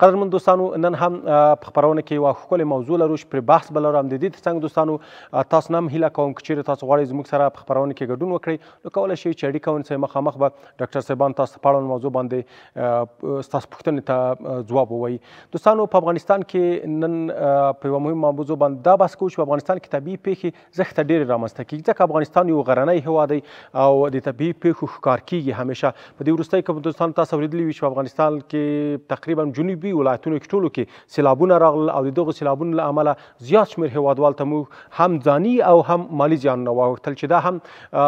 قدرمن دوستانو نن هم په خبرونه کې یو ښکلی موضوع لرو چې پرې بحث به لرو هم د دې ترڅنګ دوستانو تاسو نه هم هیله کوم که چیرې تاسو غواړئ زموږ سره په خپرونه کې ګډون وکړئ نو کولی شئ چې اړیکه ونیسئ مخامخ به ډاکټر صاحبان تاسو په اړوند موضوع باندې ستاسو پوښتنې ته ځواب ووایي دوستانو په افغانستان کې نن په یوه مهم موضوع باندې دا بحث کوو چې په افغانستان کې طبیعي پېښې زښته ډېرې رامنځته کېږي ځکه افغانستان یو غرنی هېواد دی او د طبیعي پېښو ښکار کېږي همیشه په دې وروستۍ کې دوستانو تاسو اورېدلي وي چې په افغانستان کې تقریبا جنوبي جنوبي ولایتونو کې ټولو کې سیلابونه راغلل او د دغو سیلابونو له امله زیات شمېر هیوادوال ته موږ هم ځاني او هم مالی زیانونه واوښتل چې دا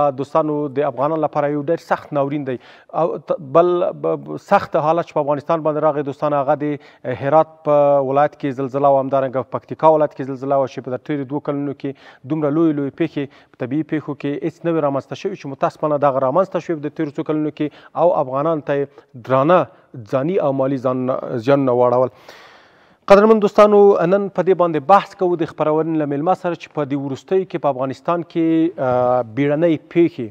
هم دوستانو د افغانانو لپاره یو ډېر سخت ناورین دی او بل سخت حالت چې په افغانستان باندې راغی دوستانو هغه د هرات په ولایت کې زلزله او همدارنګه په پکتیکا ولایت کې زلزله او چې په تیرو دوه کلونو کې دومره لوی لوی پیښې طبیعي پیښو کې هیڅ نه رامنځته شوی چې متاسفانه دغه رامنځته شوی د تیرو څو کلونو کې او افغانان ته درانه ځاني او مالی ځان ځان نه واړول قدرمن دوستانو نن په دې باندې بحث کوو د خبرونې له میلمه سره چې په دې وروستیو کې په افغانستان کې بیړنۍ پیښې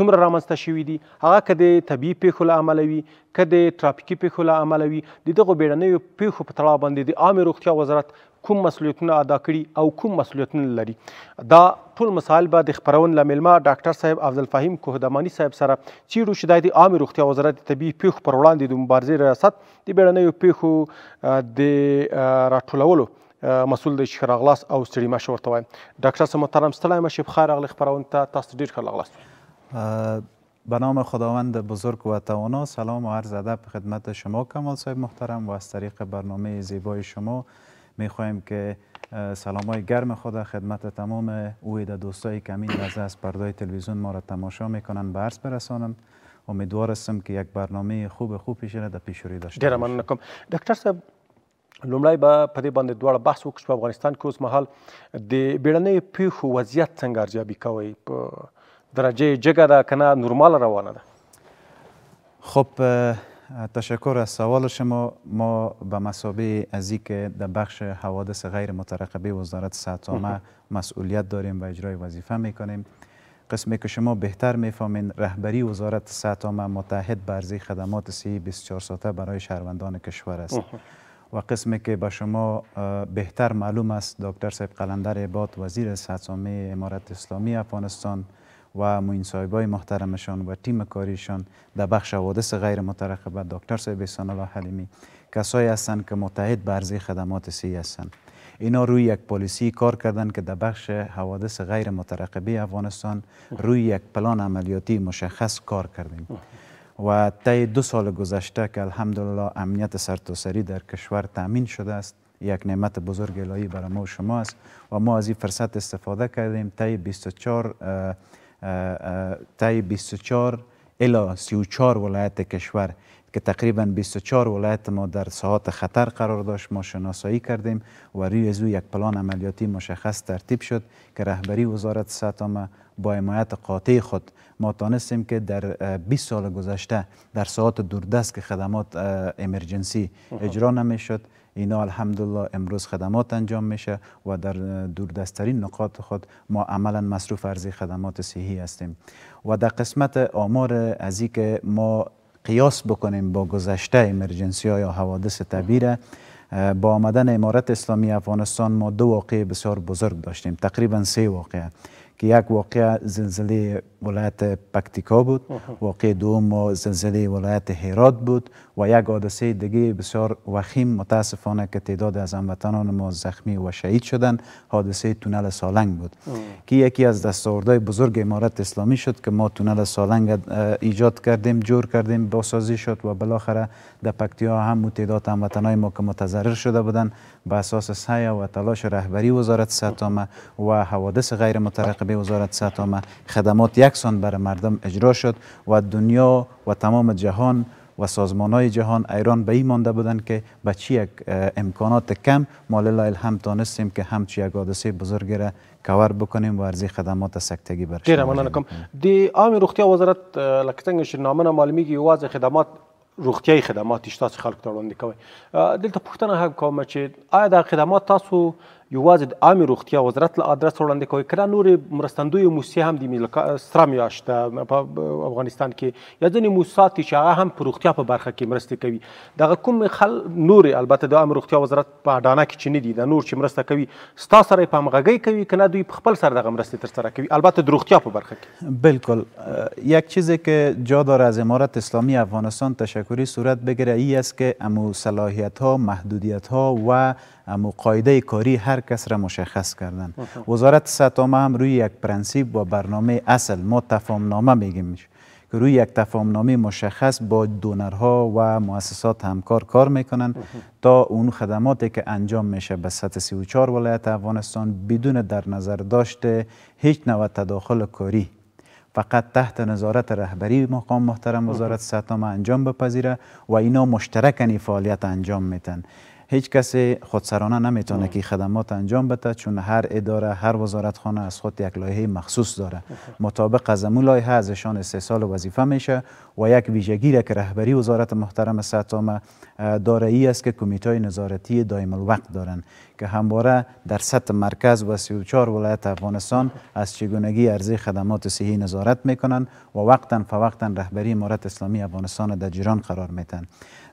څومره رامنځته شوي دي هغه که د طبیعي پیښو له امله وي که د ترافیکي پیښو له امله وي د دغو بېړنیو پیښو په تړاو باندې د عامې روغتیا وزارت کوم مسولیتونه ادا کړي او کوم مسولیتونه لري دا ټول مسایل به د خبرون لاملما ډاکټر صاحب افضل فهیم کوهدمانی صاحب سره چیرو شدای د عام روغتیا وزارت طبي پیښ پر وړاندې د مبارزې ریاست د بیړنیو پیښو د راټولولو مسول د شخراغلاس او ستړي مشورته وایم ډاکټر صاحب محترم ستلای مشه بخیر اغلی خبرون ته تاسو ډیر ښه راغلاست به نام خداوند بزرگ و توانا سلام و عرض ادب خدمت شما کمال صاحب محترم و از طریق برنامه زیبای شما می خواهیم که سلام های گرم خود خدمت تمام اوید دوستایی که همین لحظه از پردای تلویزیون ما را تماشا میکنن به عرض برسانم امیدوار هستم که یک برنامه خوب خوب پیش را در پیشوری داشته ډیره مننه کوم ډاکټر صاحب لومړی به با په دې باندې دواړه بحث وکړو په افغانستان کې اوس مهال د بیړنۍ پیښو وضعیت څنګه ارزیابي کوئ په درجه جگه ده کنه نرمال روانه ده خب تشکر از سوال شما ما به مسابه از که در بخش حوادث غیر مترقبه وزارت سطامه مسئولیت داریم و اجرای وظیفه میکنیم قسمی که شما بهتر میفهمین رهبری وزارت صحت متحد برزی خدمات سی 24 ساته برای شهروندان کشور است و قسمی که به شما بهتر معلوم است دکتر سید قلندر عباد وزیر صحت امارت اسلامی افغانستان و موین صاحبای محترمشان و تیم کاریشان در بخش حوادث غیر مترقبه دکتر صاحب احسان الله حلیمی کسایی هستند که متحد به خدمات سی هستند اینا روی یک پالیسی کار کردن که در بخش حوادث غیر مترقبه افغانستان روی یک پلان عملیاتی مشخص کار کردیم و طی دو سال گذشته که الحمدلله امنیت سرتاسری در کشور تامین شده است یک نعمت بزرگ الهی برای ما و شما است و ما از این فرصت استفاده کردیم طی 24 تای 24 الا 34 ولایت کشور که تقریبا 24 ولایت ما در ساعات خطر قرار داشت ما شناسایی کردیم و روی از یک پلان عملیاتی مشخص ترتیب شد که رهبری وزارت سطح با حمایت قاطع خود ما تانستیم که در 20 سال گذشته در ساعات دوردست که خدمات امرجنسی اجرا نمی شد اینا الحمدلله امروز خدمات انجام میشه و در دوردسترین نقاط خود ما عملا مصروف ارزی خدمات صحی هستیم و در قسمت آمار از که ما قیاس بکنیم با گذشته امرجنسی ها یا حوادث طبیعی با آمدن امارت اسلامی افغانستان ما دو واقعه بسیار بزرگ داشتیم تقریبا سه واقعه که یک واقعه زلزله ولایت پکتیکا بود واقع دوم زلزله ولایت هرات بود و یک حادثه دیگه بسیار وخیم متاسفانه که تعداد از هموطنان ما زخمی و شهید شدن حادثه تونل سالنگ بود ام. که یکی از دستاوردهای بزرگ امارت اسلامی شد که ما تونل سالنگ ایجاد کردیم جور کردیم باسازی شد و بالاخره در پکتیا هم تعداد هموطنان ما که متضرر شده بودن به اساس سعی و تلاش رهبری وزارت ستامه و حوادث غیر مترقبه وزارت ستامه خدمات یکسان بر مردم اجرا شد و دنیا و تمام جهان و سازمان های جهان ایران به این مانده بودند که به چی امکانات کم مالله هم تانستیم که همچی یک حادثه بزرگی را کور بکنیم و ارزی خدمات سکتگی برش ډیر ام کم دی عام روغتیا وزارت لکه څنګه مالی نامه واز خدمات روختی خدمات شته خلق خلک ته دلتا کوي هم کامه چې آیا در خدمات تاسو یوازې د عامې روغتیا وزارت له آدرس وړاندې کوي که نورې مرستندویو موسسې هم دي لکه سره میاشت په افغانستان کې یا ځینې موسسات دي چې هغه هم په روغتیا په برخه کې مرستې کوي دغه کوم خل نورې البته د عامې روغتیا وزارت په اډانه کې چې نه دي د نور چې مرسته کوي ستا سره یې په همغږۍ کوي که نه دوی په خپل سر دغه مرستې ترسره کوي البته د روغتیا په برخه کې بالکل یک چیزی که جا داره از امارت اسلامی افغانستان تشکری صورت بگیره ای است که امو صلاحیت ها محدودیت ها و اما قاعده کاری هر کس را مشخص کردن وزارت ستامه هم روی یک پرنسیب و برنامه اصل ما تفاهم نامه میگیم که روی یک تفاهمنامه مشخص با دونرها و مؤسسات همکار کار میکنن تا اون خدماتی که انجام میشه به سطح 34 ولایت افغانستان بدون در نظر داشته هیچ نوع تداخل کاری فقط تحت نظارت رهبری مقام محترم وزارت ستامه انجام بپذیره و اینا مشترکن ای فعالیت انجام میتن هیچ کسی خودسرانه نمیتونه که خدمات انجام بده چون هر اداره هر وزارتخانه از خود یک لایحه مخصوص داره مطابق از امو لایحه ازشان سه سال وظیفه میشه و یک ویژگی که رهبری وزارت محترم داره دارایی است که کمیته نظارتی دائم الوقت دارند که همواره در سطح مرکز و 34 ولایت افغانستان از چگونگی ارزی خدمات صحی نظارت میکنند و وقتا فوقتا رهبری امارت اسلامی افغانستان در جیران قرار میتن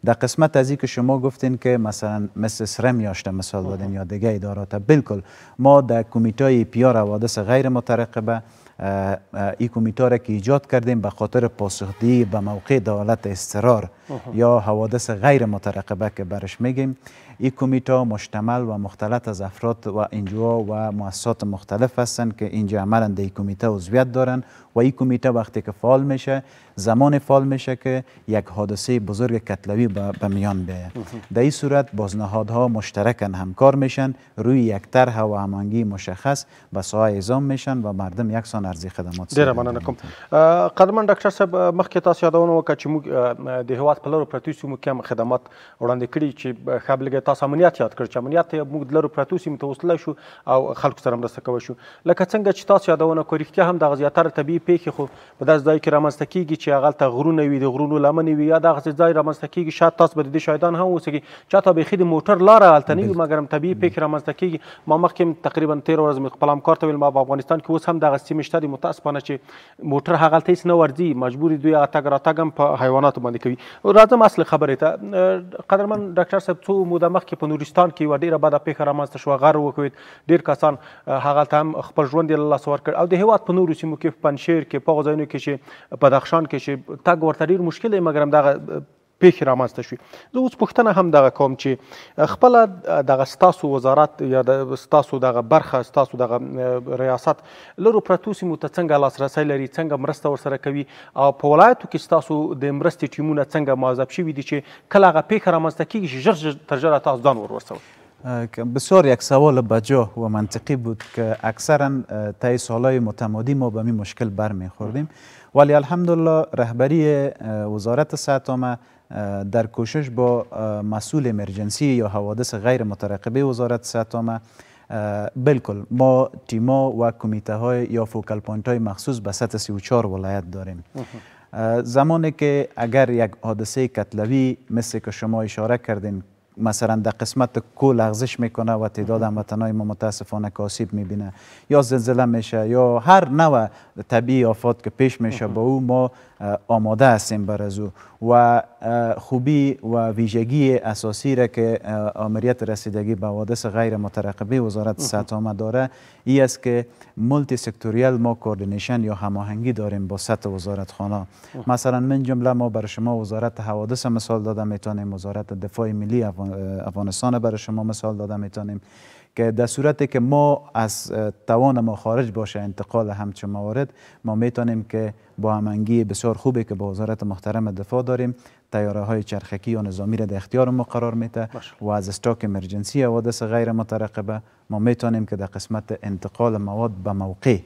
در قسمت از که شما گفتین که مثلا مثل سرم یاشته مثال دادین یا دیگه ادارات بالکل ما در کمیته پیار حوادث غیر مترقبه ای کمیته که ایجاد کردیم به خاطر پاسخی به موقع دولت استرار یا حوادث غیر مترقبه که برش میگیم ای کمیته مشتمل و مختلط از افراد و انجوا و مؤسسات مختلف هستند که اینجا عملا در کمیته عضویت دارند و این کمیته وقتی که فعال میشه زمان فعال میشه که یک حادثه بزرگ کتلوی به میان بیاید در این صورت بازنهادها مشترکن همکار میشن روی یک طرح و همانگی مشخص به ساحه ایزام میشن و مردم سان ارزی خدمات ډیره مننه کوم سب سب صاحب که که یادونه وکړه چې موږ د خدمات وړاندې کړي چې خب لگه تاس امنیت یاد کرد چی امنیت مو د لرو پرتو شو او خلکو سرم مرسته شو لکه څنګه چې تاس یادونه کوئ رښتیا هم د غزیاتر طبي پیښې خو په داسې ځای کې رامنځته کیږي چې هغلته غرونه وي د غرونو لمنې وي یا دغسې ځای رامنځته کیږي شاید تاسو به د دې شاهدان هم اوسئ چا ته بیخي د موټر لاره هلته نه وي مګر هم طبیعي پیښې رامنځته کیږي ما مخکې تقریبا تېره ورځ مې خپل همکار ته ویل ما په افغانستان کې اوس هم دغسې سیمې شته دي متاسفانه چې موټر هغلته هېڅ نه ورځي مجبور دوی هغه تګ راتګ هم په حیواناتو باندې کوي راځم اصل خبرې ته قدرمن ډاکټر صاحب څو موده مخکې په نورستان کې یوه ډېره بده پیښه رامنځته شوه غر وښوېد ډېر کسان هغلته هم خپل ژوند یې له لاسه ورکړ او د هېواد په نورو سیمو کې په پنجشیر شیر کې په غوځینو کې چې بدخشان کې چې تګ ورته ډیر مشکل دی مګر همدغه پیښې رامنځته شوې زه اوس پوښتنه هم دغه کوم چې خپله دغه ستاسو وزارت یا ستاسو دغه برخه ستاسو دغه ریاست لرو پرتو سیمو ته څنګه لاسرسی لري څنګه مرسته ورسره کوي او په ولایتو کې ستاسو د مرستې ټیمونه څنګه معذب شوي دي چې کله هغه پیښه رامنځته کیږي چې ژر ژر تر ژره تاسو ځان ور ورسوئ بسیار یک سوال بجا و منطقی بود که اکثرا تای سالهای متمادی ما به می مشکل برمیخوردیم ولی الحمدلله رهبری وزارت صحت در کوشش با مسئول امرجنسی یا حوادث غیر مترقبه وزارت صحت بلکل بالکل ما تیما و کمیته های یا فوکل پوینت های مخصوص به سطح 34 ولایت داریم زمانی که اگر یک حادثه کتلوی مثل که شما اشاره کردین مثلا در قسمت کل ارزش میکنه و تعداد هموطنای ما متاسفانه کاسیب میبینه یا زلزله میشه یا هر نوع طبیعی آفات که پیش میشه با او ما آماده هستیم بر از او و خوبی و ویژگی اساسی را که آمریت رسیدگی به حوادث غیر مترقبی وزارت سطح آمد داره ای است که ملتی سکتوریال ما کوردینیشن یا هماهنگی داریم با سطح وزارت خانه مثلا من جمله ما بر شما وزارت حوادث مثال داده میتونیم وزارت دفاع ملی افغانستان بر شما مثال داده میتونیم که در صورتی که ما از توان ما خارج باشه انتقال همچون موارد ما میتونیم که با همانگی بسیار خوبی که با وزارت محترم دفاع داریم تیاره های چرخکی یا نظامی را در اختیار ما قرار میده و از استاک امرجنسی حوادث غیر مترقبه ما میتونیم که در قسمت انتقال مواد به موقع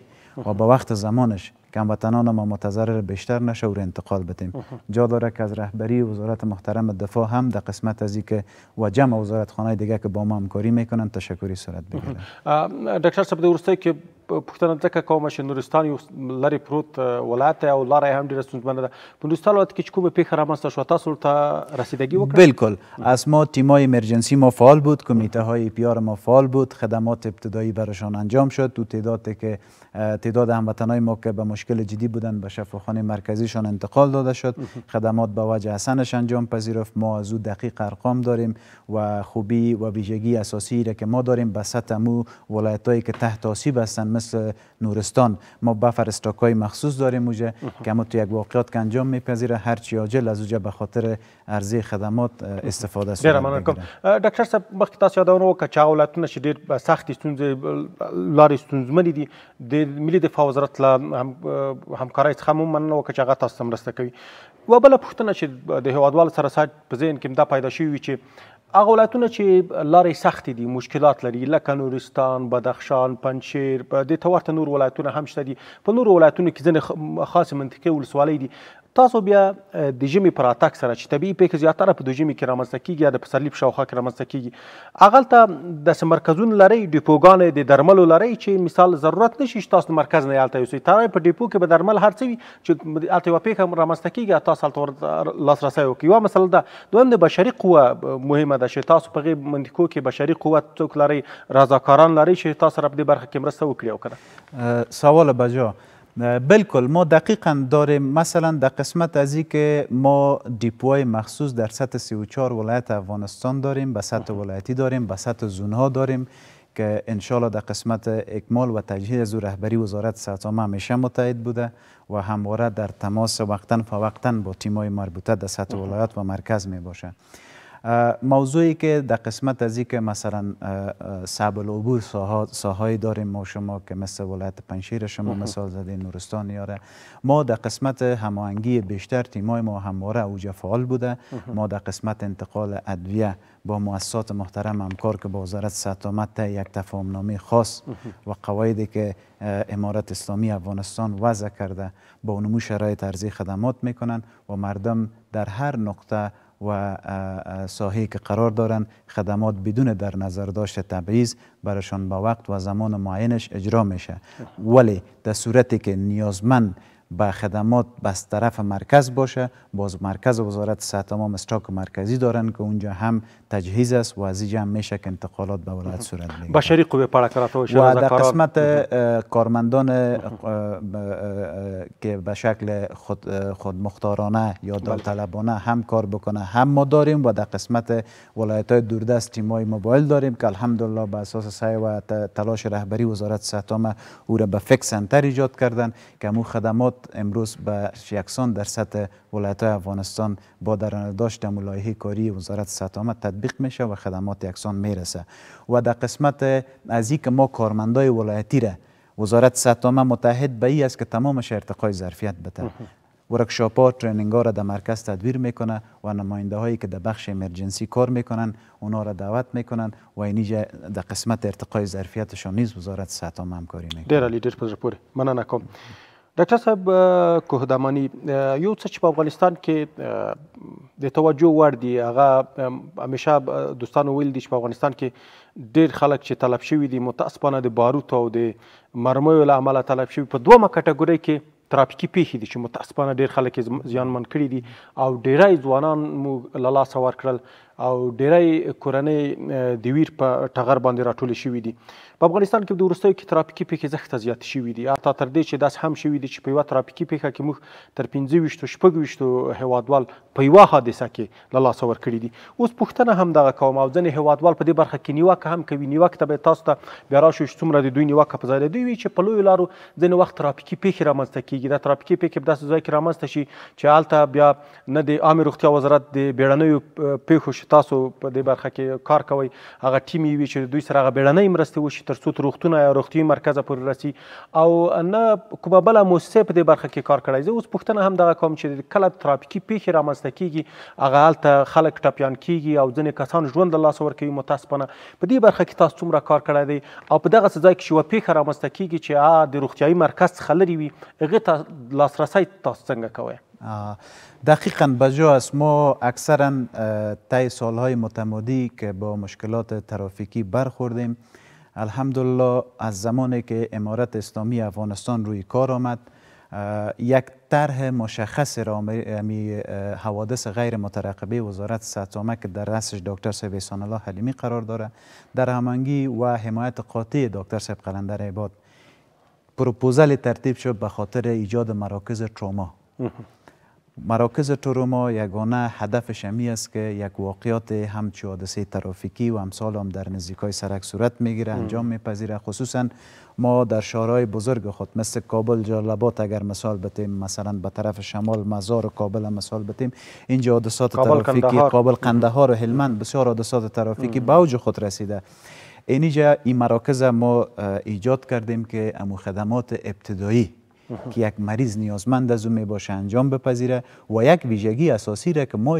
و به وقت زمانش که هموطنان ما متضرر بیشتر نشه و انتقال بدیم جا داره که از رهبری وزارت محترم دفاع هم در قسمت از که و جمع وزارت خانه دیگه که با ما همکاری میکنن تشکری صورت بگیره دکتر سبد که پښتنه ځکه کومه چې نورستان لری پروت ولایت او لاره هم ډیره ستونزمنه ده په نورستان ولایت کې چې کومه پیښه رامنځته شوه تاسو ته رسیدګي وکړه بالکل از ما تیمای امرجنسی ما فعال بود کمیته های پیار ما فعال بود خدمات ابتدایی برایشان انجام شد تو تعداد که تعداد هموطنای ما که به مشکل جدی بودن به شفاخانه مرکزیشان انتقال داده شد خدمات به وجه حسنش انجام پذیرفت ما از او دقیق ارقام داریم و خوبی و ویژگی اساسی را که ما داریم به سطح مو ولایتایی که تحت آسیب هستند نورستان ما بفر استاکای مخصوص داریم اوجه که اما تو یک واقعات که انجام میپذیره هرچی عاجل از اوجه به خاطر ارزی خدمات استفاده سره ډاکټر صاحب مخکې تاسو یادونه وکړه چې ولایتونه چې ډېر سختې ستونزې لارې ستونزمنې دي د ملي دفاع وزارت له همکارای څخه هم مننه وکړه چې هغه تاسو مرسته و بله پوښتنه چې د هوادوال سره ساج په ذهن کې پیدا چې هغه ولایتونه چې لارې سختې دي مشکلات لري لکه نورستان بدخشان پنجشیر د تورته نور ولایتونه هم شته دي په نور ولایتونو کې ځنې خاص منطقې ولسوالۍ دي تاسو بیا د ژمي پر اتاک سره چې طبي پیښې زیاتره په دوجمي کې رامنځته کیږي یا د پسرلی په شاوخوا کې رامنځته کیږي اغل ته د مرکزونو لري ډیپوګان د درملو لري چې مثال ضرورت نشي چې تاسو مرکز نه یالته اوسئ ترای په ډیپو کې به درمل هرڅوي چې الته یو پیښه رامنځته کیږي تاسو تل لاسرسي وکړي یو مسله ده دویم د بشري قوه مهمه ده چې تاسو په غیب منطقو کې بشري قوه څوک لري رضاکاران لري چې تاسو رب دې برخه کې مرسته وکړي او کنه سوال بجا بلکل ما دقیقا داریم مثلا در قسمت از که ما دیپوهای مخصوص در سطح 34 ولایت افغانستان داریم به سطح ولایتی داریم به سطح زونها داریم که انشالله در قسمت اکمال و تجهیز از رهبری وزارت ما همیشه متعید بوده و همواره در تماس وقتن فوقتا با تیمای مربوطه در سطح ولایت و مرکز می باشه موضوعی که در قسمت از که مثلا سب العبور ساهایی داریم ما شما که مثل ولایت پنشیر شما مثال زده نورستان یاره ما در قسمت هماهنگی بیشتر تیمای ما همواره اوج فعال بوده ما در قسمت انتقال ادویه با مؤسسات محترم همکار که با وزارت سلامت یک نامی خاص و قواعدی که امارت اسلامی افغانستان وضع کرده با نمو شرایط ارزی خدمات میکنن و مردم در هر نقطه و ساحه که قرار دارن خدمات بدون در نظر داشت تبعیض برشان با وقت و زمان معینش اجرا میشه خب. ولی در صورتی که نیازمند به خدمات بس طرف مرکز باشه باز مرکز وزارت صحت هم استاک مرکزی دارن که اونجا هم تجهیز است و از هم میشه که انتقالات به ولایت صورت بگیره بشری و در قسمت کارمندان که به شکل خود, خود مختارانه یا بله. داوطلبانه هم کار بکنه هم ما داریم و در قسمت ولایت های دوردست تیمای موبایل داریم که الحمدلله به اساس سعی و تلاش رهبری وزارت صحت او را به فکس سنتر ایجاد کردن که مو خدمات امروز به یکسان در سطح ولایت افغانستان با داشته ملایحه کاری وزارت صحت تطبیق میشه و خدمات یکسان میرسه و در قسمت از که ما کارمندای ولایتی را وزارت صحت متحد به است که تمامش ارتقای ظرفیت بده ورکشاپ ها تریننگ ها را در مرکز تدویر میکنه و نماینده هایی که در بخش امرجنسی کار میکنن اونا را دعوت میکنن و اینجا در قسمت ارتقای ظرفیتشان نیز وزارت صحت همکاری میکنه در علی ډیر پزره ډاکټر صاحب کوهدامانی یو څه چې په افغانستان کې د توجه وړ دی هغه همیشه دوستانو ویل دي چې په افغانستان کې ډیر خلک چې طلب شوي دي متاسفانه د باروت او د مرمیو له امله طلب شوي په دومه کټګورۍ کې ترافیکي پیښې دي چې متاسفانه ډیر خلک زیانمن کړي دي او ډیری ځوانان مو له لاسه ورکړل او ډیری کورنۍ د ویر په ټغر باندې راټولې شوې دي په افغانستان کې د وروستیو کې ترافیکي پیښې زښته زیات شوې دي حتی تر دې چې داس هم شوې دي چې په یوه ترافیکي پیښه کې موږ تر پنځه ویشتو شپږ ویشتو هیوادوال په یوه حادثه کې له لاسه ورکړي دي اوس پوښتنه هم دغه کوم او ځینې هیوادوال په دې برخه کې نیوکه هم کوي نیوکه ته به تاسو ته بیا راشو چې څومره د دوی نیوکه په ځای دوی وي چې په لویو لارو ځینې وخت ترافیکي پیښې رامنځته کېږي دا ترافیکي پیښې په داسې ځای کې رامنځته شي چې هلته بیا نه د عامې روغتیا وزارت د بیړنیو پیښو تاسو په دې برخه کې کار کوئ هغه ټیم وي چې دوی سره هغه بیړنۍ مرستې وشي ترڅو تر روغتونه یا روغتي مرکز پورې رسي او نه کومه بله موسسه په دې برخه کې کار کړی زه اوس پوښتنه هم دغه کوم چې کله ترافیکي پیښې رامنځته کیږي هغه هلته خلک ټپیان کیږي او ځینې کسان ژوند له لاسه ورکوي متاسفانه په دې برخه کې تاسو څومره کار کړی دی او په دغسې ځای کې چې یوه پیښه رامنځته کیږي چې د روغتیایي مرکز څخه لرې وي هغې ته لاسرسی تاسو څنګه کوئ دقیقا بجا است ما اکثرا طی سالهای متمادی که با مشکلات ترافیکی برخوردیم الحمدلله از زمانی که امارت اسلامی افغانستان روی کار آمد یک طرح مشخص را می حوادث غیر مترقبه وزارت سطامه که در رسش دکتر سیب الله حلیمی قرار داره در همانگی و حمایت قاطع دکتر سیب قلندر عباد پروپوزل ترتیب شد به خاطر ایجاد مراکز تروما مراکز تروما یگانه هدفش همی است که یک واقعات همچی حادثه ترافیکی و امثال هم در نزدیکای سرک صورت میگیره انجام میپذیره خصوصا ما در شهرهای بزرگ خود مثل کابل جالبات اگر مثال بتیم مثلا به طرف شمال مزار و کابل هم مثال بتیم اینجا حادثات ترافیکی قندهار. کابل قندهار و هلمند بسیار حادثات ترافیکی به اوج خود رسیده اینجا این مراکز ما ایجاد کردیم که امو خدمات ابتدایی که یک مریض نیازمند از او می باشه انجام بپذیره و یک ویژگی اساسی را که ما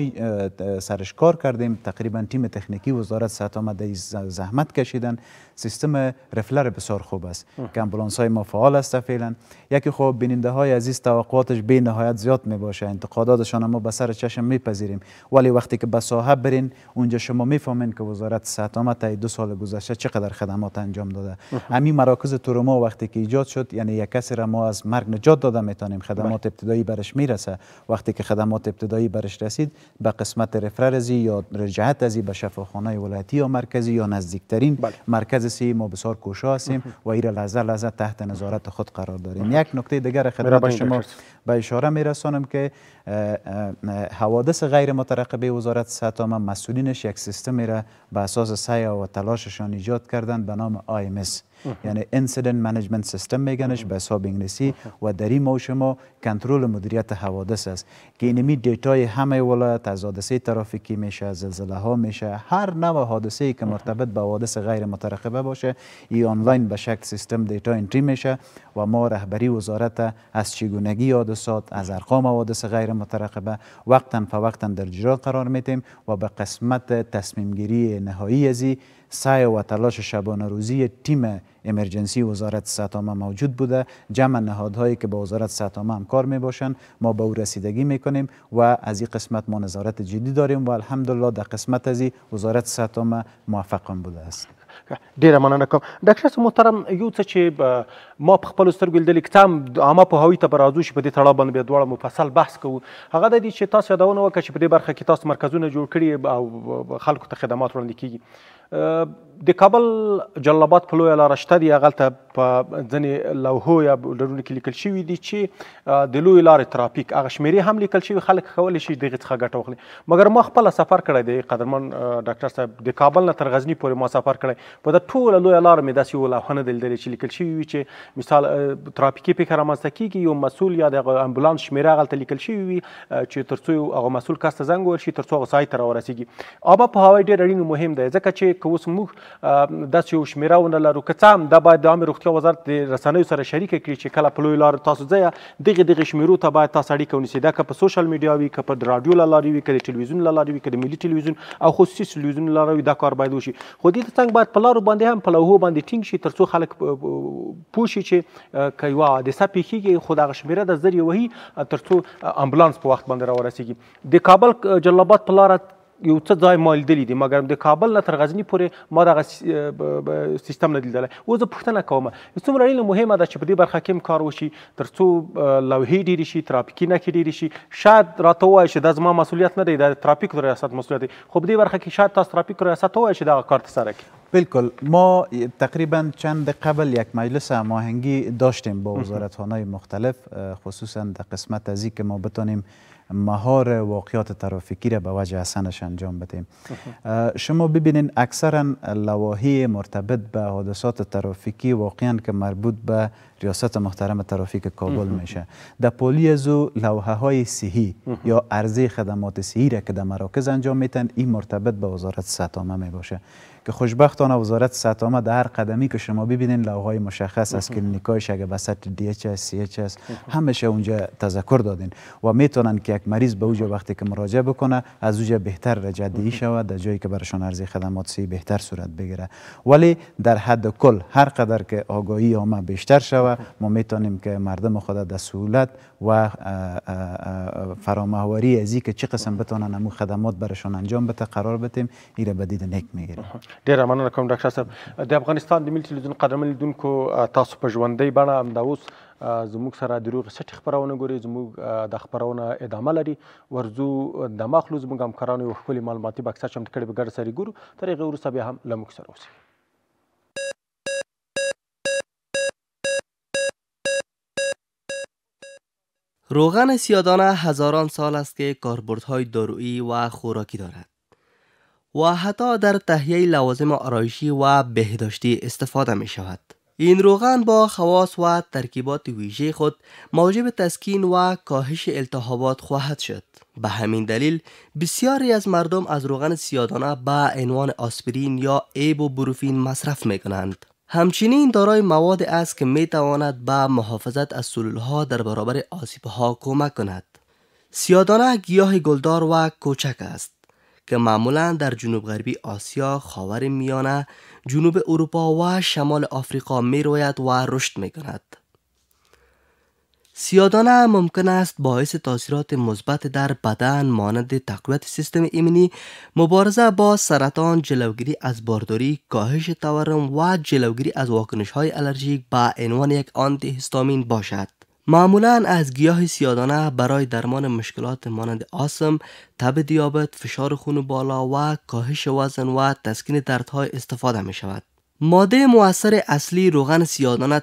سرش کار کردیم تقریبا تیم تکنیکی وزارت صحت آمده زحمت کشیدن سیستم رفلر بسیار خوب است که امبولانس های ما فعال است فعلا یکی خب بیننده های عزیز توقعاتش به نهایت زیاد می باشه انتقاداتشان ما به سر چشم میپذیریم ولی وقتی که به صاحب برین اونجا شما میفهمین که وزارت صحت آمد تا دو سال گذشته چقدر خدمات انجام داده همین مراکز تروما وقتی که ایجاد شد یعنی یک کسی ما از مرگ نجات داده میتونیم خدمات ابتدایی برش میرسه وقتی که خدمات ابتدایی برش رسید به قسمت رفرزی یا رجعت ازی به شفاخانه ولایتی یا مرکزی یا نزدیکترین بله. مرکز سی ما بسیار کوشا هستیم و ایر لحظه لحظه تحت نظارت خود قرار داریم یک نکته دیگر خدمات شما به اشاره میرسانم که حوادث غیر مترقبه وزارت صحت مسئولینش یک سیستم را به اساس سعی و تلاششان ایجاد کردند به نام یعنی incident management سیستم میگنش به حساب انگلیسی و در این شما کنترل مدیریت حوادث است که اینمی یعنی دیتای همه ولایت از حادثه ترافیکی میشه زلزله ها میشه هر نوع حادثه ای که مرتبط به حادث غیر مترقبه باشه ای آنلاین به شکل سیستم دیتا انتری میشه و ما رهبری وزارت از چگونگی حادثات از ارقام حوادث غیر مترقبه وقتا فوقتا در جریان قرار میتیم و به قسمت تصمیم گیری نهایی ازی سعی و تلاش شبانه روزی تیم امرجنسی وزارت سطامه موجود بوده جمع نهادهایی که با وزارت سطامه هم کار می باشند ما به او رسیدگی می کنیم و از این قسمت ما نظارت جدی داریم و الحمدلله در قسمت از وزارت سطامه موفقان بوده است ډیره مننه کوم ډاکټر صاحب محترم یو څه چې ما په خپل سترګو لیدل کتاب عامه پوهاوی ته برازو شي په دې تړاو باندې بیا دواړه مفصل بحث کوو هغه د دې چې تاسو یادونه وکړه چې په دې برخه کې تاسو مرکزونه جوړ کړي او خلکو ته خدمات وړاندې کیږي د کابل جلابات په لویه لاره شته دي هغلته په ځینې لوحو یا ډرونو کې لیکل شوي دي چې د لویې لارې ترافیک هغه شمیرې هم لیکل شوي خلک کولی شي دغې څخه ګټه واخلي مګر ما خپله سفر کړی دی قدرمن ډاکټر صاحب د کابل نه تر غزني پورې ما سفر کړی په دا ټوله لویه لاره مې داسې یوه لوحه نه ده لیدلې چې لیکل شوي وي چې مثال ترافیکي پیښه رامنځته کېږي یو مسؤول یا د امبولانس شمیره هغلته لیکل شوي وي چې تر څو هغه مسؤول کس ته زنګ وویل شي تر څو هغه ځای ته راورسېږي آبه پوهاوی ډېر اړین مهم دی ځکه چې که اوس موږ داسې یو شمیره ونه لرو که څه هم دا باید د عامې روغتیا وزارت د رسنیو سره شریکه کړي چې کله په لویو لارو تاسو ځئ دغې دغې شمیرو ته باید تاسو اړیکه ونیسئ دا که په سوشل میډیا وي که په راډیو له لارې وي که د ټلویزیون له لارې وي که د ملي ټلویزیون او خصوصي ټلویزیون له لارې وي دا کار باید وشي خو دې ته څنګه باید په لارو باندې هم په لوحو باندې ټینګ شي تر څو خلک پوه شي چې که یوه حادثه پیښیږي خو دغه شمیره د زر یې وهي تر څو امبولانس په وخت باندې راورسیږي د کابل جلال آباد په لاره یو څه ځای مال مګر د کابل نه تر غزنی پورې ما دغه سیستم نه دی لیدلی او زه پوښتنه کوم څومره اړینه مهمه ده چې په دې برخه کې کار وشي تر څو لوحې ډېرې شي ترافیکي نښې ډېرې شي شاید راته ووایي چې دا زما مسؤلیت نه دی د ترافیک ریاست مسؤلیت دی خو په دې برخه کې شاید تاسو ترافیک ریاست ووایي چې دغه کار ترسره کړي بالکل ما تقریبا چند قبل یک مجلس هماهنگی داشتیم با وزارتخانه مختلف خصوصا در قسمت ازی که ما بتونیم. مهار واقعات ترافیکی را به وجه حسنش انجام بدیم شما ببینین اکثرا لواحی مرتبط به حادثات ترافیکی واقعا که مربوط به ریاست محترم ترافیک کابل میشه در پولی او لوحه های سیهی یا عرضه خدمات سیهی را که در مراکز انجام میتن این مرتبط به وزارت ستامه میباشه که خوشبختانه وزارت ستامه در هر قدمی که شما ببینین لوحه های مشخص از کلینیکای اگه وسط دی اچ اس سی همشه اونجا تذکر دادین و میتونن که یک مریض به اوجا وقتی که مراجعه بکنه از اوجا بهتر رجدی شود در جایی که برشان ارزی خدمات سی بهتر صورت بگیره ولی در حد کل هر قدر که آگاهی عامه بیشتر شود و ما میتونیم که مردم خود در سهولت و فرامهواری ازی که چه قسم بتونن امو خدمات برشان انجام بده قرار بدیم ایره به دید نیک میگیریم ډیر مننه کوم ډاکټر صاحب د افغانستان د ملي تلویزیون قدرمن لیدونکو تاسو په ژوندۍ بڼه همدا اوس زموږ سره د روغ سټ خبرونه ګوري زموږ د خبرونه ادامه لري ورزو د مخلوز موږ همکارانو یو خپل معلوماتي بکسه چمتو کړې به ګډ سره ګورو تر هغه وروسته بیا هم لمک سره اوسئ روغن سیادانه هزاران سال است که کاربردهای دارویی و خوراکی دارد و حتی در تهیه لوازم آرایشی و بهداشتی استفاده می شود. این روغن با خواص و ترکیبات ویژه خود موجب تسکین و کاهش التهابات خواهد شد. به همین دلیل بسیاری از مردم از روغن سیادانه به عنوان آسپرین یا ایبوبروفین مصرف می کنند. همچنین دارای مواد است که می تواند به محافظت از سلول ها در برابر آسیب ها کمک کند. سیادانه گیاه گلدار و کوچک است که معمولا در جنوب غربی آسیا، خاور میانه، جنوب اروپا و شمال آفریقا می روید و رشد می کند. سیادانه ممکن است باعث تاثیرات مثبت در بدن مانند تقویت سیستم ایمنی، مبارزه با سرطان، جلوگیری از بارداری، کاهش تورم و جلوگیری از واکنش های الرژیک به عنوان یک آنتی هستامین باشد. معمولا از گیاه سیادانه برای درمان مشکلات مانند آسم، تب دیابت، فشار خون بالا و کاهش وزن و تسکین دردهای استفاده می شود. ماده مؤثر اصلی روغن سیادانه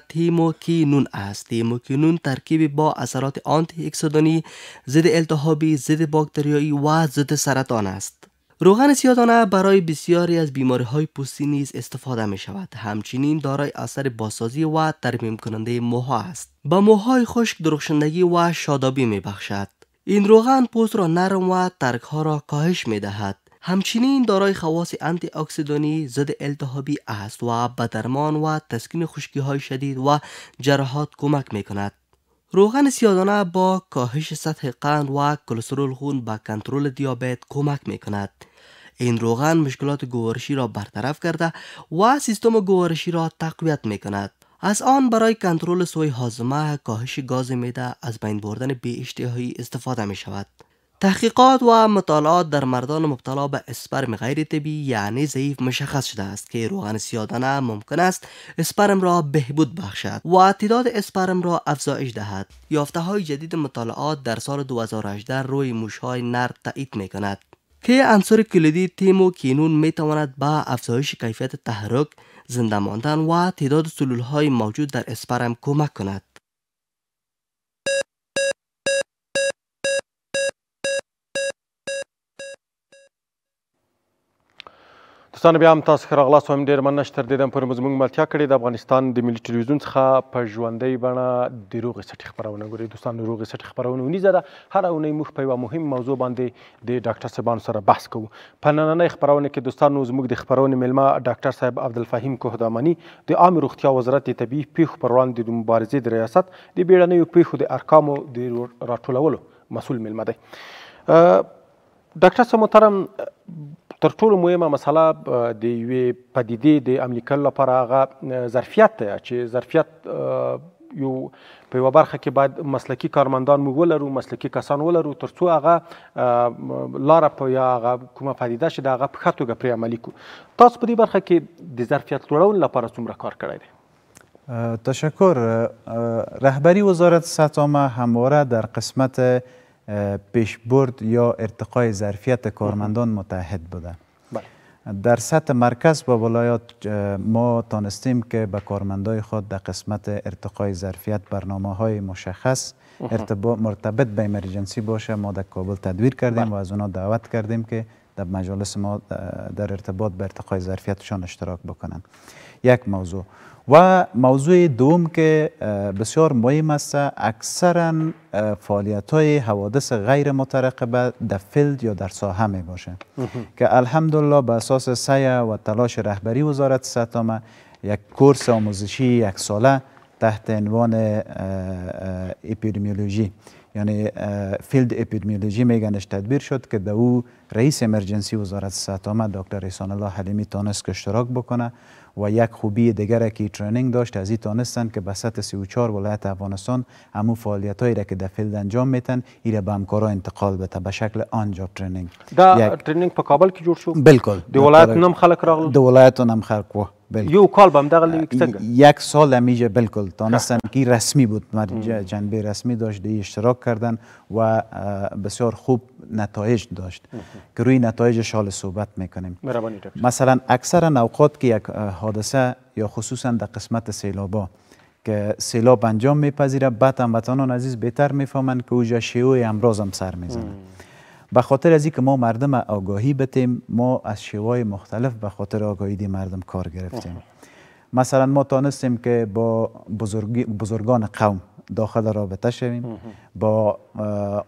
نون است تیموکینون ترکیب با اثرات آنتی اکسیدانی ضد التهابی ضد باکتریایی و ضد سرطان است روغن سیادانه برای بسیاری از بیماری های پوستی نیز استفاده می شود همچنین دارای اثر بازسازی و ترمیم کننده موها است به موهای خشک درخشندگی و شادابی می بخشد این روغن پوست را نرم و ترک ها را کاهش می دهد همچنین دارای خواص آنتی اکسیدانی ضد التهابی است و به درمان و تسکین خشکی های شدید و جراحات کمک می کند. روغن سیادانه با کاهش سطح قند و کلسترول خون به کنترل دیابت کمک می کند. این روغن مشکلات گوارشی را برطرف کرده و سیستم گوارشی را تقویت می کند. از آن برای کنترل سوی هاضمه کاهش گاز میده از بین بردن بی استفاده می شود. تحقیقات و مطالعات در مردان مبتلا به اسپرم غیر طبیعی یعنی ضعیف مشخص شده است که روغن سیادنه ممکن است اسپرم را بهبود بخشد و تعداد اسپرم را افزایش دهد یافته های جدید مطالعات در سال 2018 روی موش های نر تایید می کند که عنصر کلیدی تیمو کینون می تواند به افزایش کیفیت تحرک زنده ماندن و تعداد سلول های موجود در اسپرم کمک کند دوستان بیا هم تاسو ښه راغلاست وایم ډېر مننه چې تر دې دمه پورې مو زموږ ملتیا کړې د افغانستان د ملي ټلویزیون څخه په ژوندۍ بڼه د روغې سټې خپرونه ګورئ دوستان د روغې سټې خپرونه ونیزه ده هره اونۍ موږ په یوه مهم موضوع باندې د ډاکټر صاحبانو سره بحث کوو په نننۍ خپرونه کې دوستانو زموږ د خپرونې میلمه ډاکټر صاحب عبدالفهیم کوهدامني د عام روغتیا وزارت د طبیعي پیښو پر وړاندې د مبارزې د ریاست د بیړنیو پیښو د ارقامو د راټولولو مسؤل میلمه دی ډاکټر صاحب محترم تر ټولو مهمه مسله د یوې پدیدې د عملي کولو لپاره هغه ظرفیت دی چې ظرفیت یو په یو برخه کې باید مسلکی کارمندان موږ ولرو مسلکی کسان ولرو ترڅو هغه لار په یا هغه کومه پدیده چې دغه په خاطر غوړې عملی کو تاسو په دې برخه کې د ظرفیت لوړولو لپاره څومره کار کړی دی تشکر رهبری وزارت سطامه همواره در قسمت پیش برد یا ارتقای ظرفیت کارمندان متحد بوده بله. در سطح مرکز با ولایات ما تانستیم که به کارمندای خود در قسمت ارتقای ظرفیت برنامه های مشخص مرتبط به امرجنسی باشه ما در کابل تدویر کردیم بله. و از اونا دعوت کردیم که در مجالس ما در ارتباط به ارتقای ظرفیتشان اشتراک بکنند یک موضوع و موضوع دوم که بسیار مهم است اکثرا فعالیت های حوادث غیر مترقبه در فیلد یا در ساحه می باشه که الحمدلله به اساس سعی و تلاش رهبری وزارت ستامه یک کورس آموزشی یک ساله تحت عنوان اپیدمیولوژی یعنی فیلد اپیدمیولوژی میگنش تدبیر شد که در او رئیس امرجنسی وزارت صحت آمد دکتر احسان الله حلیمی تانست که اشتراک بکنه و یک خوبی دیگر که تریننگ داشت از این تانستن که به سطح 34 ولایت افغانستان امو فعالیت را که در فیلد انجام میتن ایره به همکارا انتقال بده به شکل آن تریننگ ترنینگ دا ترنینگ کابل کې جور شد بالکل د ولایت نم خلق یو کال یک سال همیشه بالکل تانستن که رسمی بود جنبه رسمی داشت اشتراک کردن و بسیار خوب نتایج داشت که روی نتایج شال صحبت میکنیم مثلا اکثر اوقات که یک حادثه یا خصوصا در قسمت سیلابا که سیلاب انجام میپذیره بعد هموطنان عزیز بهتر میفهمند که اوجا شیوع امراض هم سر میزنه به خاطر از که ما مردم آگاهی بتیم ما از شیوای مختلف به خاطر آگاهی دی مردم کار گرفتیم مثلا ما تانستیم که با بزرگان قوم داخل رابطه شویم با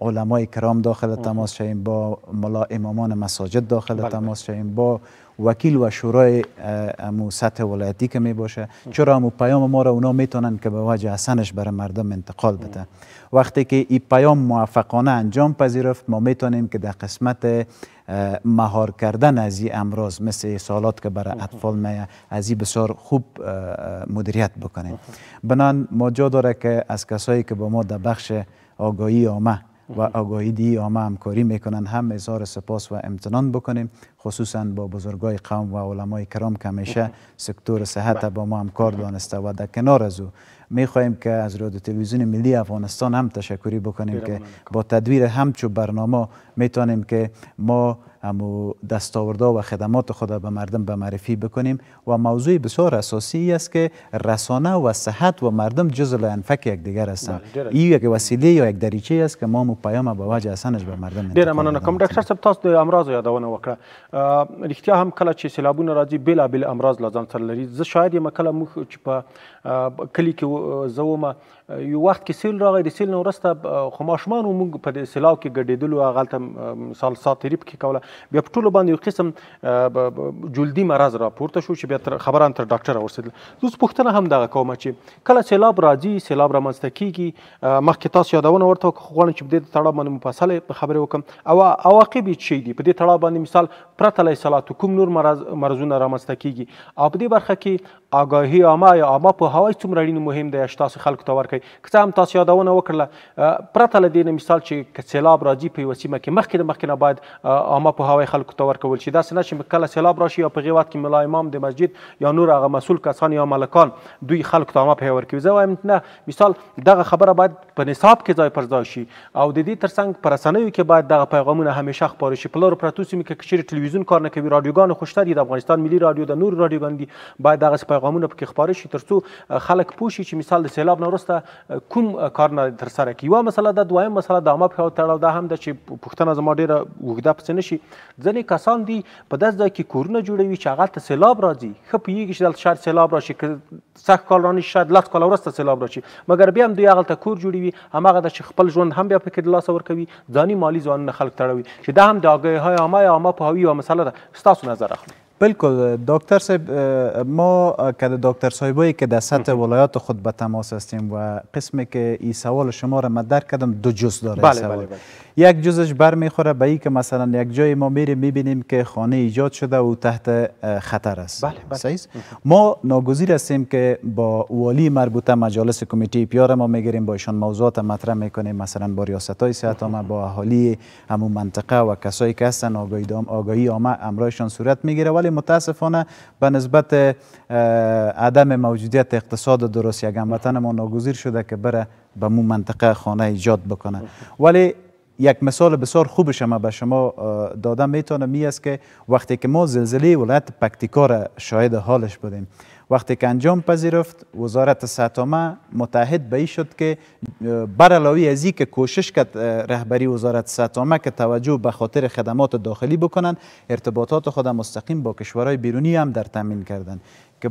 علمای کرام داخل تماس شویم با ملا امامان مساجد داخل بله، بله. تماس شویم با وکیل و شورای امو سطح ولایتی که می باشه چرا امو پیام ما را اونا میتونن که به وجه حسنش برای مردم انتقال بده وقتی که این پیام موفقانه انجام پذیرفت ما میتونیم که در قسمت مهار کردن از این امراض مثل سالات که برای اطفال می از این بسیار خوب مدیریت بکنیم بنان ما جا داره که از کسایی که با ما در بخش آگاهی آمه و آگاهی دی آمه همکاری میکنن هم اظهار سپاس و امتنان بکنیم خصوصا با بزرگای قوم و علمای کرام که همیشه سکتور صحت بله. با ما همکار دانسته و در کنار از او می که از رادیو تلویزیون ملی افغانستان هم تشکری بکنیم که با تدویر همچو برنامه میتونیم که ما امو دستاوردها و خدمات خود به مردم به معرفی بکنیم و موضوع بسیار اساسی است که رسانه و صحت و مردم جز لانفک یک دیگر هستند این یک وسیله یا یک دریچه است که ما مو پیام به وجه اسنش به مردم ډیر مننه کوم ډاکټر صاحب تاسو د امراض یادونه وکړه رښتیا هم کله چې سیلابونه راځي بلا بل امراض لازم تر لري زه شاید یم کله مخ چې په کلی کې زومه یو وخت کې سیل راغی د سیل نه وروسته خو ماشومان موږ په دې سیلاو کې ګډېدلو هغلته مثال ساتریپ کې کوله بیا په ټولو باندې یو قسم جلدي مرض راپورته شو چې بیا خبران تر ډاکټر ورسېدل اوس پوښتنه هم دغه کومه چې کله سیلاب راځي سیلاب رامنځته کیږي مخکې تاسو یادونه ورته غواړم چې په دې تړاو باندې مفصله خبرې وکم او عواقب یې چی دي په دې تړاو باندې مثال پرته له اصلاحاتو کوم نور مرزونه رامنځته کیږي او په دې برخه کې آگاهي عامه یا عامه پوهاوی څومره اړین مهم دی چې تاسو خلکو ته ورکړئ که څه هم تاسو یادونه وکړله پرته له دې نه مثال چې که سیلاب راځي په یوه سیمه کې مخکې د مخکې نه باید عامه پوهاوی خلکو ته ورکول شي داسې نه چې کله سیلاب راشي یا په هغې وخت کې ملا امام د مسجد یا نور هغه مسؤل کسان یا ملکان دوی خلکو ته عامه پوهاوی ورکوي زه وایم نه مثال دغه خبره باید په نصاب کې ځای پر ځای شي او د دې ترڅنګ په رسنیو کې باید دغه پیغامونه همیشه خپاره شي په لارو پرتو سیمو کې که چیرې تلویزیون کار نه کوي رادیوګان خوشته دي د افغانستان ملي رادیو د نور رادیوګان دي باید دغه پیغامونه پکې خپاره شي ترڅو خلک پوه شي چې مثال د سیلاب نه وروسته کوم کارونه ترسره کوي یوه مسله ده دویم مسله د عامه پیښو تړاو ده هم ده چې پوښتنه زما ډېره اوږده پسې نه شي ځینې کسان دي په داسې ځای کې کورونه جوړوي چې هغه ته سیلاب راځي ښه پوهېږي چې دلته شاید سیلاب راشي سخت کال رانه شاید لس کال وروسته سیلاب راشي مګر بیا هم دوی هغلته کور جوړوي هماغه ده چې خپل ژوند هم بیا پکې د لاسه ورکوي ځاني مالي ځانونه خلک تړوي چې دا هم د آګاهۍ عامه یا عامه پوهاوي یوه مسله ده ستاسو نظر بلکل دکتر صاحب ما که دکتر صاحبایی که در سطح ولایات خود به تماس هستیم و قسمی که ای سوال شما را من درک کردم دو جز داره بله،, بله, بله, بله. یک جزش برمیخوره به اینکه که مثلا یک جای ما میریم میبینیم که خانه ایجاد شده و تحت خطر است بله بله. ما ناگزیر هستیم که با والی مربوطه مجالس کمیته پیار ما میگیریم با ایشان موضوعات مطرح میکنیم مثلا با ریاست های صحت ما با اهالی همون منطقه و کسایی که هستن آگاهی دام آگاهی امرایشان صورت میگیره ولی متاسفانه به نسبت عدم موجودیت اقتصاد درست یک هموطن ما ناگزیر شده که بره به مو منطقه خانه ایجاد بکنه ولی یک مثال بسیار خوب شما به شما دادم میتونم می است که وقتی که ما زلزله ولایت پکتیکا را شاهد حالش بودیم وقتی که انجام پذیرفت وزارت ستامه متحد به شد که بر علاوه از که کوشش کرد رهبری وزارت ستامه که توجه به خاطر خدمات داخلی بکنن ارتباطات خود مستقیم با کشورهای بیرونی هم در تامین کردن که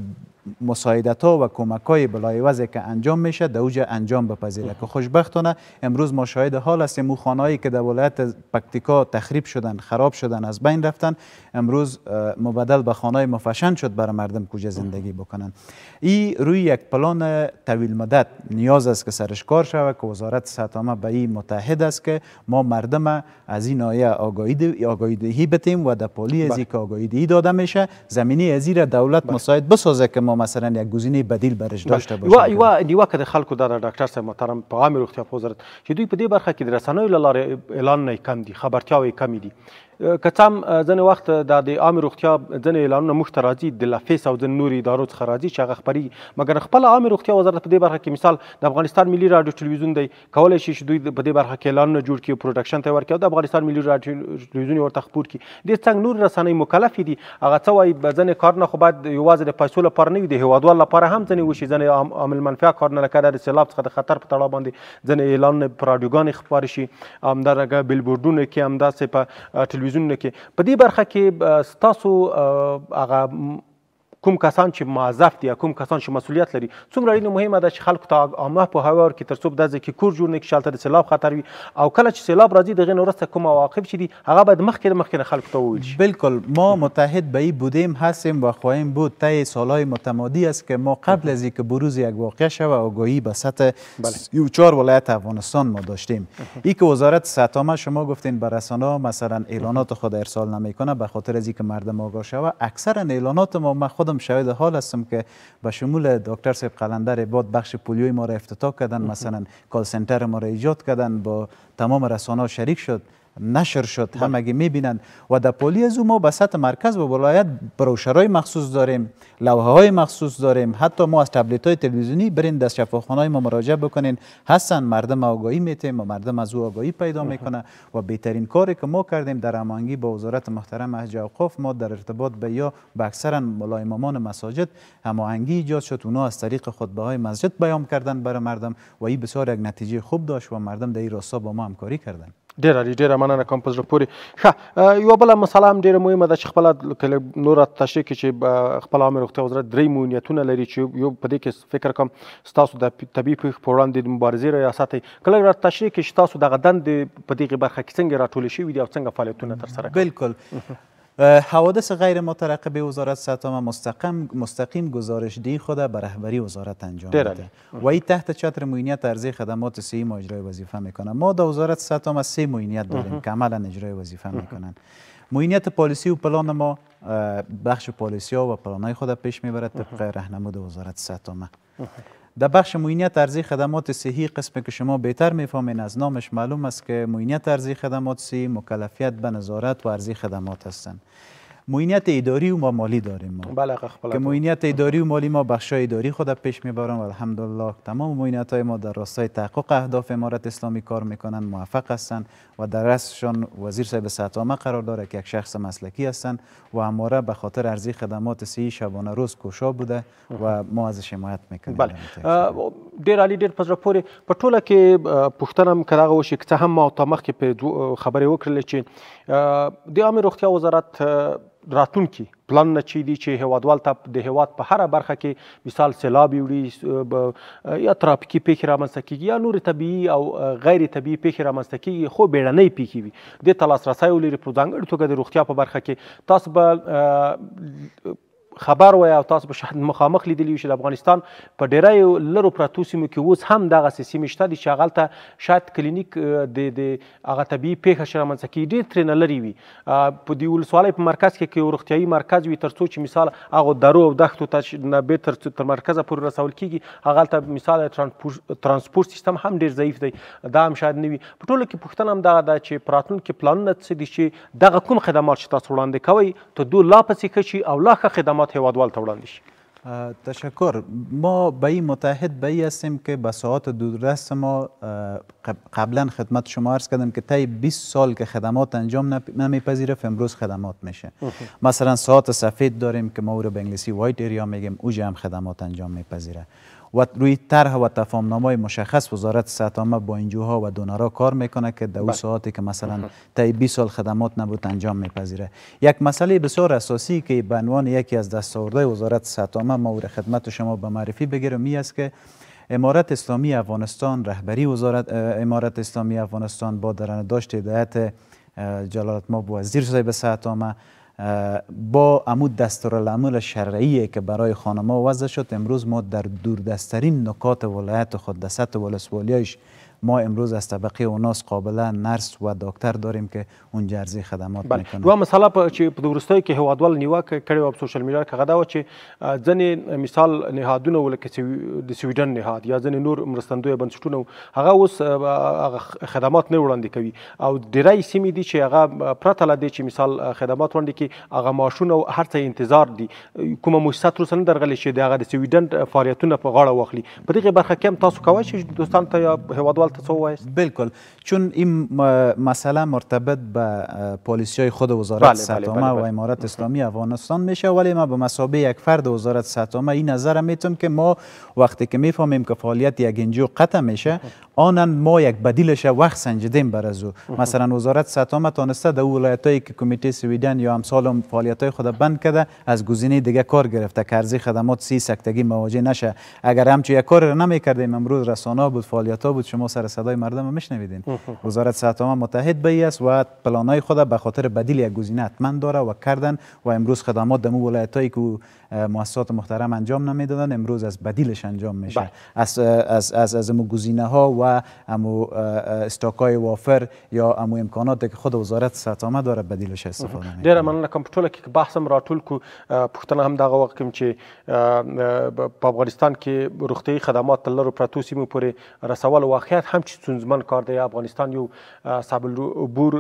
مساعدت ها و کمک های بلای که انجام میشه در اوج انجام بپذیره که خوشبختانه امروز ما شاهد حال هستیم او خانه که در ولایت پکتیکا تخریب شدن خراب شدن از بین رفتن امروز مبدل به خانه مفشن شد برای مردم کجا زندگی بکنن این روی یک پلان طویل مدت نیاز است که سرش کار شود که وزارت ستامه به این متحد است که ما مردم از این آیه آگاهی آگاهی دهی بتیم و در پالی بله. از که آگاهی دهی داده میشه زمینی از را دولت بله. مساعد بسازه که ما مثلا یک گزینه بدیل برش داشته باشیم یوا دیوا که خلکو در ډاکټر صاحب محترم په عام روغتیا په وزارت چې دوی په دې برخه کې د رسنیو لارې اعلان نه کم دي خبرتیاوي کم دي کڅم ځنه وخت د د عام روغتیا ځنه اعلانونه مخته راځي د لافیس او د نوري ادارو څخه راځي چې هغه خبري مګر خپل عام روغتیا وزارت په دې برخه کې مثال د افغانستان ملي رادیو ټلویزیون دی کولای شي چې دوی په دې برخه کې اعلانونه جوړ کړي پروډکشن تیار کړي د افغانستان ملي رادیو ټلویزیون ورته خبر کړي د څنګه نور رسنۍ مکلف دي هغه څه وایي ځنه کار نه خو باید یوازې د پیسو لپاره نه وي د هیوادوال لپاره هم ځنه وشي ځنه عامل منفعه کار نه لکه د سیلاب څخه د خطر په تړاو باندې ځنه اعلانونه پراډیوګان خبر شي همدارنګه بیلبورډونه کې همداسې په ټلویزیون ټلویزیونونو کې په دې برخه کې ستاسو هغه کوم کسان چې معذف دي کوم کسان چې مسولیت لري څومره اړینه مهمه ده چې خلکو ته عامه پوهاوی ورکړي تر څو په داسې کې کور جوړ نه کړي چې هلته د سیلاب خطر وي او کله چې سیلاب راځي د هغې نه وروسته کوم عواقب چې دي هغه باید مخکې نه مخکې نه خلکو ته وویل شي بلکل ما متحد به بودیم هستیم و خواهیم بود طی سالهای متمادی است که ما قبل از اینکه بروز یک واقعه شوه آگاهی به سطح بله. چهار ولایت افغانستان ما داشتیم ای که وزارت ستامه شما گفتین به رسانه مثلا اعلانات خود ارسال نمیکنه به خاطر از اینکه مردم آگاه شوه اکثر اعلانات ما مخ خود خودم شاهد حال هستم که به شمول دکتر سیب قلندر باد بخش پولیوی ما را افتتاح کردن مثلا کال سنتر ما را ایجاد کردن با تمام رسانه شریک شد نشر شد بله. همگی میبینند و در پولی از او ما به سطح مرکز و ولایت بروشرهای مخصوص داریم لوحه های مخصوص داریم حتی ما از تبلیت های تلویزیونی برین در شفاخانه ما مراجعه بکنین هستن مردم آگاهی میتیم و مردم از او آگاهی پیدا بله. میکنه و بهترین کاری که ما کردیم در امانگی با وزارت محترم حج اوقاف ما در ارتباط به یا به اکثرا ملایمامان مساجد هماهنگی ایجاد شد اونا از طریق خطبه های مسجد پیام کردن برای مردم و این بسیار یک نتیجه خوب داشت و مردم در این راستا با ما همکاری کردن ډیر عالی ډیر مننه کوم په زړه پورې ښه یو بل مسله هم ډیره مهمه ده چې خپل نور تشریح کې چې خپل عامه روغتیا وزارت درې مونیتونه لري چې یو په دې کې فکر کوم ستاسو د طبي پیښ په وړاندې مبارزې ریاست کله را تشریح کې چې تاسو دغه دند په دې برخه کې څنګه راټول شوي دي او څنګه فعالیتونه تر سره بالکل حوادث غیر مترقبه وزارت سطام مستقیم مستقیم گزارش دی خود به رهبری وزارت انجام میده و این تحت چتر موینیت ارزی خدمات سی ما اجرای وظیفه میکنه ما در وزارت سطام سه موینیت داریم که عملا اجرای وظیفه میکنن موینیت پالیسی و پلان ما بخش پالیسی ها و پلان های خود پیش میبرد طبق رهنمود وزارت سطامه در بخش موینیت ارزی خدمات صحی قسم که شما بهتر میفهمین از نامش معلوم است که موینیت ارزی خدمات سی مکلفیت به نظارت و ارزی خدمات هستند موینیت اداری و ما مالی داریم ما بله، خب، بله، که خب. موینیت اداری و مالی ما بخش اداری خود پیش میبرم و الحمدلله تمام موینیت های ما در راستای تحقق اهداف امارت اسلامی کار میکنن موفق هستند و در شان وزیر صاحب سطامه قرار داره که یک شخص مسلکی هستند و اماره به خاطر ارزی خدمات سی شبانه روز کوشا بوده و ما ازش حمایت میکنیم بله. ډیر عالی ډیر پزړه پورې په ټوله کې پښتنه هم کراغه وشي که څه هم ما او تا مخکې پرې خبرې وکړلې چې د عامې روغتیا وزارت راتونکي پلان نه چي دي چې هوادوال ته د هواد په هره برخه کې مثال سیلاب وړي یا ترافیکي پیښې رامنځته کیږي یا نورې طبیعي او غیر طبیعي پیښې رامنځته کیږي خو بیړنۍ پیښې وي دې ته لاسرسی ولري په ځانګړې توګه د روغتیا په برخه کې تاسو به خبر وای او تاسو به شاید مخامخ لیدلی چې د افغانستان په ډیرایو لرو پرتو سیمو کې اوس هم دغه سیمې شته دي چې هغلته شاید کلینیک د د هغه طبي پیښه چې رامنځته کیږي ډېر ترېنه لرې وي په د ولسوالۍ په مرکز کې که یو روغتیایي مرکز وي تر څو چې مثال هغو درو او دښتو ته نه بېرته تر, تر مرکزه پورې رسول کیږي هغلته مثال ترانسپورت سیستم هم ډېر ضعیف دی دا هم شاید نه وي په ټوله کې پوښتنه هم دغه ده چې په راتلونکي پلانونه څه دي چې دغه کوم خدمات چې تاسو وړاندې کوئ تر دوی لا پسې ښه شي او لا ښه خدمات ته تشکر ما به این متحد به هستیم که به ساعات درست ما قبلا خدمت شما عرض کردم که تای 20 سال که خدمات انجام نمیپذیرفت امروز خدمات میشه مثلا ساعت سفید داریم که ما او رو به انگلیسی وایت ایریا میگیم او هم خدمات انجام میپذیره و روی طرح و تفاهمنامه مشخص وزارت صحت با اینجوها و دونرها کار میکنه که در بله. ساعاتی که مثلا تا 20 سال خدمات نبود انجام میپذیره یک مسئله بسیار اساسی که به عنوان یکی از دستاوردهای وزارت صحت عامه مورد خدمت شما به معرفی بگیرم است که امارت اسلامی افغانستان رهبری وزارت امارت اسلامی افغانستان با درن داشت هدایت جلالت ما وزیر صاحب صحت با دستور دستورالعمل شرعیه که برای خانمها وضع شد امروز ما در دوردستترین نکات ولایت خود دست سطح ما امروز از طبقه اوناس قابلا نرس و دکتر داریم که اونجا ارزی خدمات بله. میکنن دوه مسله چې په دورستای کې هوادوال نیوه کړی او په سوشل میډیا کې غدا و چې ځنې مثال نهادونه ولکه د سویډن نهاد یا ځنې نور مرستندوی بنسټونه هغه اوس هغه خدمات نه وړاندې کوي او ډیری سیمې دي چې هغه پرته لدی چې مثال خدمات وړاندې کوي هغه ماشونه او هرڅه انتظار دي کومه مؤسسه تر اوسه نه درغلې چې د هغه د سویډن فعالیتونه په غاړه واخلي په دغه برخه کې هم تاسو کوئ چې دوستان ته هوادوال بلکل بالکل چون این مسئله مرتبط به پالیسی های خود وزارت بله، ستامه بله، بله،, بله، و بله. امارت اسلامی افغانستان میشه ولی ما به مسابه یک فرد وزارت ستامه این نظر میتونم که ما وقتی که میفهمیم که فعالیت یک انجیو قطع میشه آنن ما یک بدیلش وقت سنجیدیم بر از او مثلا وزارت ستامه تانسته در ولایتایی که کمیته سویدن یا امسال هم فعالیت های خود بند کرده از گزینه دیگه کار گرفته که خدمات سی سکتگی مواجه نشه اگر همچه یک کار نمیکردیم امروز رسانه بود فعالیت بود شما سر صدای مردم رو میشنویدین وزارت صحت عامه متحد به است و پلانای خود به خاطر بدیل یک گزینه حتما داره و کردن و امروز خدمات دمو ولایتایی که مؤسسات محترم انجام نمیدادن امروز از بدیلش انجام میشه بله. از از از از امو گزینه ها و امو استاکای وافر یا امو امکانات که خود وزارت ستامه داره بدیلش استفاده میکنه ډیره مننه کوم ټول کې بحثم ټول کو پختنه هم دغه وخت که چې په افغانستان کې روغتي خدمات تل رو پرتو سیمو پورې رسول واقعیت هم چې څنځمن کار دی افغانستان یو سابل بور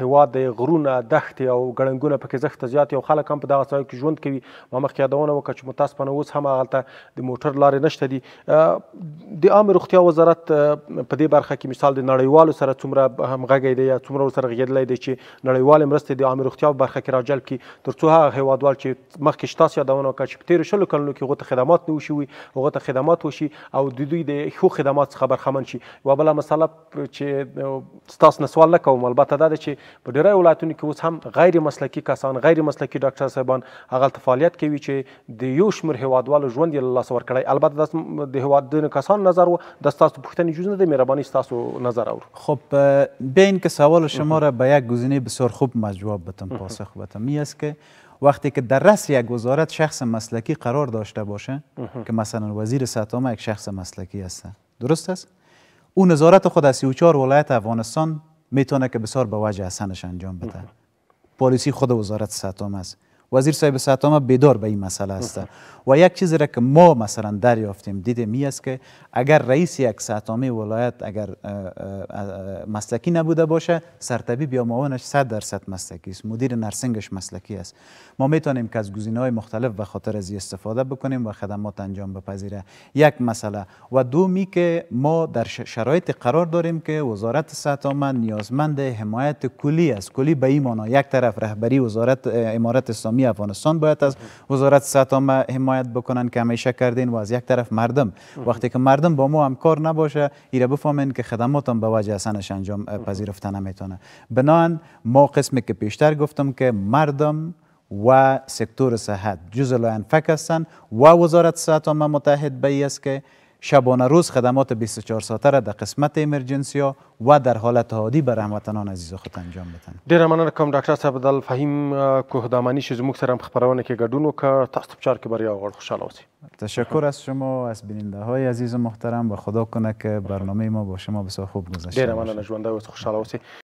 هواد غرونه دخت او ګړنګونه پکې زخت زیات یو خلک هم په دغه ځای کې ژوند کوي ما یادونه وکړه چې متاسفانه اوس هم هلته د موټر لارې نشته دي د عام روغتیا وزارت په دې برخه کې مثال د نړیوالو سره څومره همغږی دی یا څومره ورسره غږېدلی دی چې نړیوالې مرستې د عام روغتیا په برخه کې راجلب کړي تر څو هغه هیوادوال چې مخکې ستاسو یادونه وکړه چې په تېرو شلو کلونو کې هغو ته خدمات نه وشوي هغو ته خدمات وشي او د دوی د ښو خدمات څخه برخمن شي یوه بله مسله چې ستاسو نه سوال نه کوم البته دا ده چې په ډېری ولایتونو کې اوس هم غیر مسلکي کسان غیر مسلکي ډاکټر صاحبان هغه فعالیت کوي چې چې د یو شمېر هیوادوالو ژوند یې له لاسه ورکړی البته د هیواد د کسان نظر و د ستاسو پوښتنې جز نه دی مهرباني ستاسو نظر اورو خب به این که سوال شما را به یک گزینه بسیار خوب من جواب بتم پاسخ بتم این است که وقتی که در رأس یک وزارت شخص مسلکی قرار داشته باشه که مثلا وزیر سطامه یک شخص مسلکی است درست است او نظارت خود از 34 ولایت افغانستان میتونه که بسیار به وجه حسنش انجام بده پالیسی خود وزارت سطام است وزیر صاحب سطام بیدار به این مسئله است و یک چیزی را که ما مثلا دریافتیم دیده می است که اگر رئیس یک ساعتامه ولایت اگر مسلکی نبوده باشه سرطبیب یا معاونش 100 درصد مسلکی است مدیر نرسنگش مسلکی است ما میتونیم که از گزینه های مختلف به خاطر از استفاده بکنیم و خدمات انجام بپذیره یک مسئله و دومی که ما در شرایط قرار داریم که وزارت ساعتامه نیازمند حمایت کلی است کلی به این یک طرف رهبری وزارت امارت اسلامی اسلامی افغانستان باید از وزارت سطامه حمایت بکنن که همیشه کردین و از یک طرف مردم وقتی که مردم با ما همکار نباشه ایره بفهمین که خدماتم به وجه اصنش انجام پذیرفته نمیتونه بنان ما قسمی که پیشتر گفتم که مردم و سکتور صحت جز لاینفک هستن و وزارت صحت هم متحد به است که شبانه روز خدمات 24 ساعته را در قسمت ها و در حالت عادی بر هموطنان عزیز خود انجام بدن ډیر مننه کوم ډاکټر صاحب دل فهیم کوهدامانی چې که سره خبرونه که ګډون که تاسو په چار که بریا وغوړ خوشاله تشکر از شما از بیننده های عزیز و محترم و خدا کنه که برنامه ما با شما بسیار خوب گذاشته ډیر مننه خوشحال اوسئ